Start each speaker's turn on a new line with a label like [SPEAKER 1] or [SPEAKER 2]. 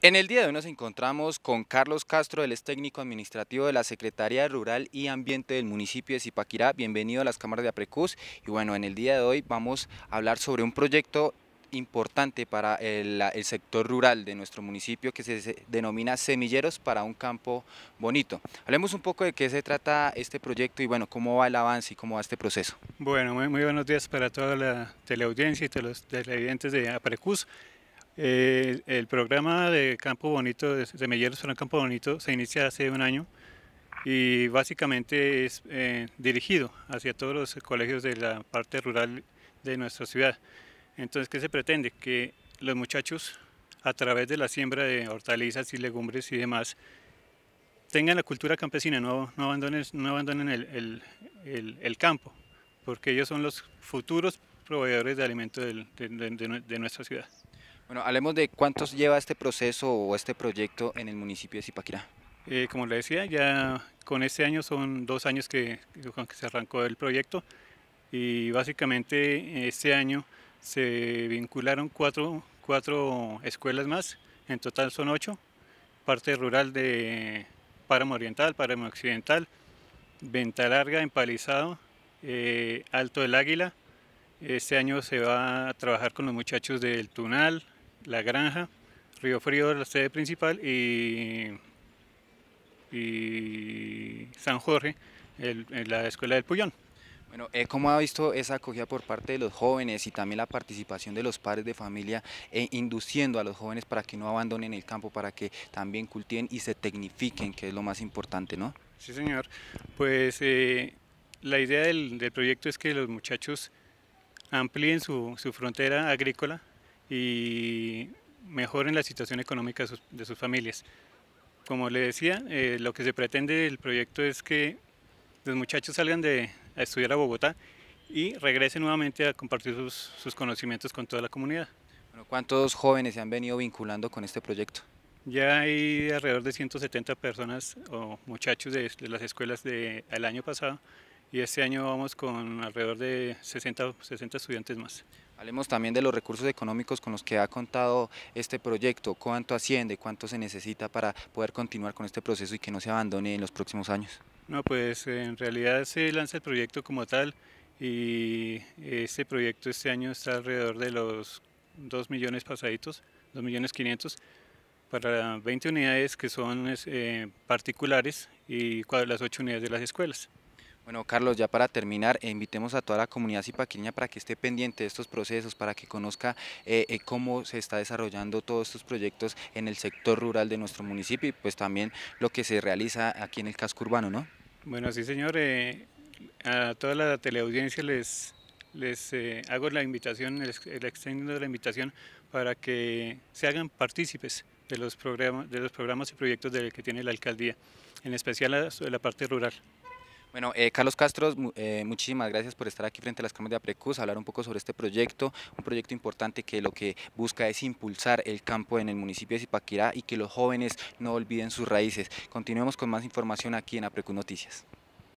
[SPEAKER 1] En el día de hoy nos encontramos con Carlos Castro, él es técnico administrativo de la Secretaría Rural y Ambiente del municipio de Zipaquirá. Bienvenido a las cámaras de APRECUS. Y bueno, en el día de hoy vamos a hablar sobre un proyecto importante para el, sector rural de nuestro municipio que se denomina Semilleros para un Campo Bonito. Hablemos un poco de qué se trata este proyecto y bueno, cómo va el avance y cómo va este proceso.
[SPEAKER 2] Bueno, muy, buenos días para toda la teleaudiencia y todos los televidentes de APRECUS. Eh, el programa de Campo Bonito, de Semilleros para Campo Bonito, se inicia hace un año y básicamente es eh, dirigido hacia todos los colegios de la parte rural de nuestra ciudad. Entonces, ¿qué se pretende? Que los muchachos, a través de la siembra de hortalizas y legumbres y demás, tengan la cultura campesina, no, no abandonen, no abandonen el, campo, porque ellos son los futuros proveedores de alimentos de nuestra ciudad.
[SPEAKER 1] Bueno, hablemos de cuántos lleva este proceso o este proyecto en el municipio de Zipaquirá.
[SPEAKER 2] Eh, como le decía, ya con este año son dos años que, que se arrancó el proyecto y básicamente este año se vincularon cuatro, escuelas más, en total son ocho, parte rural de Páramo Oriental, Páramo Occidental, Venta Larga, Empalizado, eh, Alto del Águila. Este año se va a trabajar con los muchachos del Tunal, la Granja, Río Frío, la sede principal, y, San Jorge,
[SPEAKER 1] la Escuela del Puyón. Bueno, eh, ¿cómo ha visto esa acogida por parte de los jóvenes y también la participación de los padres de familia eh, induciendo a los jóvenes para que no abandonen el campo, para que también cultiven y se tecnifiquen, que es lo más importante, ¿no?
[SPEAKER 2] Sí, señor. Pues eh, la idea del, proyecto es que los muchachos amplíen su frontera agrícola y mejoren la situación económica de sus, familias. Como le decía, eh, lo que se pretende del proyecto es que los muchachos salgan de, a estudiar a Bogotá y regresen nuevamente a compartir sus,
[SPEAKER 1] sus conocimientos con toda la comunidad. ¿Cuántos jóvenes se han venido vinculando con este proyecto?
[SPEAKER 2] Ya hay alrededor de 170 personas o muchachos de, las escuelas del año pasado y este año vamos con alrededor de 60, 60 estudiantes
[SPEAKER 1] más. Hablemos también de los recursos económicos con los que ha contado este proyecto, cuánto asciende, cuánto se necesita para poder continuar con este proceso y que no se abandone en los próximos años.
[SPEAKER 2] No, pues en realidad se lanza el proyecto como tal y este proyecto este año está alrededor de los 2 millones pasaditos, 2 millones 500 para 20 unidades que son eh, particulares y las 8 unidades de las
[SPEAKER 1] escuelas. Bueno, Carlos, ya para terminar, eh, invitemos a toda la comunidad zipaquiña para que esté pendiente de estos procesos, para que conozca eh, eh, cómo se está desarrollando todos estos proyectos en el sector rural de nuestro municipio y pues también lo que se realiza aquí en el casco urbano, ¿no?
[SPEAKER 2] Bueno, sí, señor. a toda la teleaudiencia les, les hago la invitación, les, extendo la invitación para que se hagan partícipes de los, programas, de los programas y proyectos de, que tiene la alcaldía, en especial de la parte rural.
[SPEAKER 1] Bueno, eh, Carlos Castro, eh, muchísimas gracias por estar aquí frente a las cámaras de APRECUS, hablar un poco sobre este proyecto, un proyecto importante que lo que busca es impulsar el campo en el municipio de Zipaquirá y que los jóvenes no olviden sus raíces. Continuemos con más información aquí en APRECUS Noticias.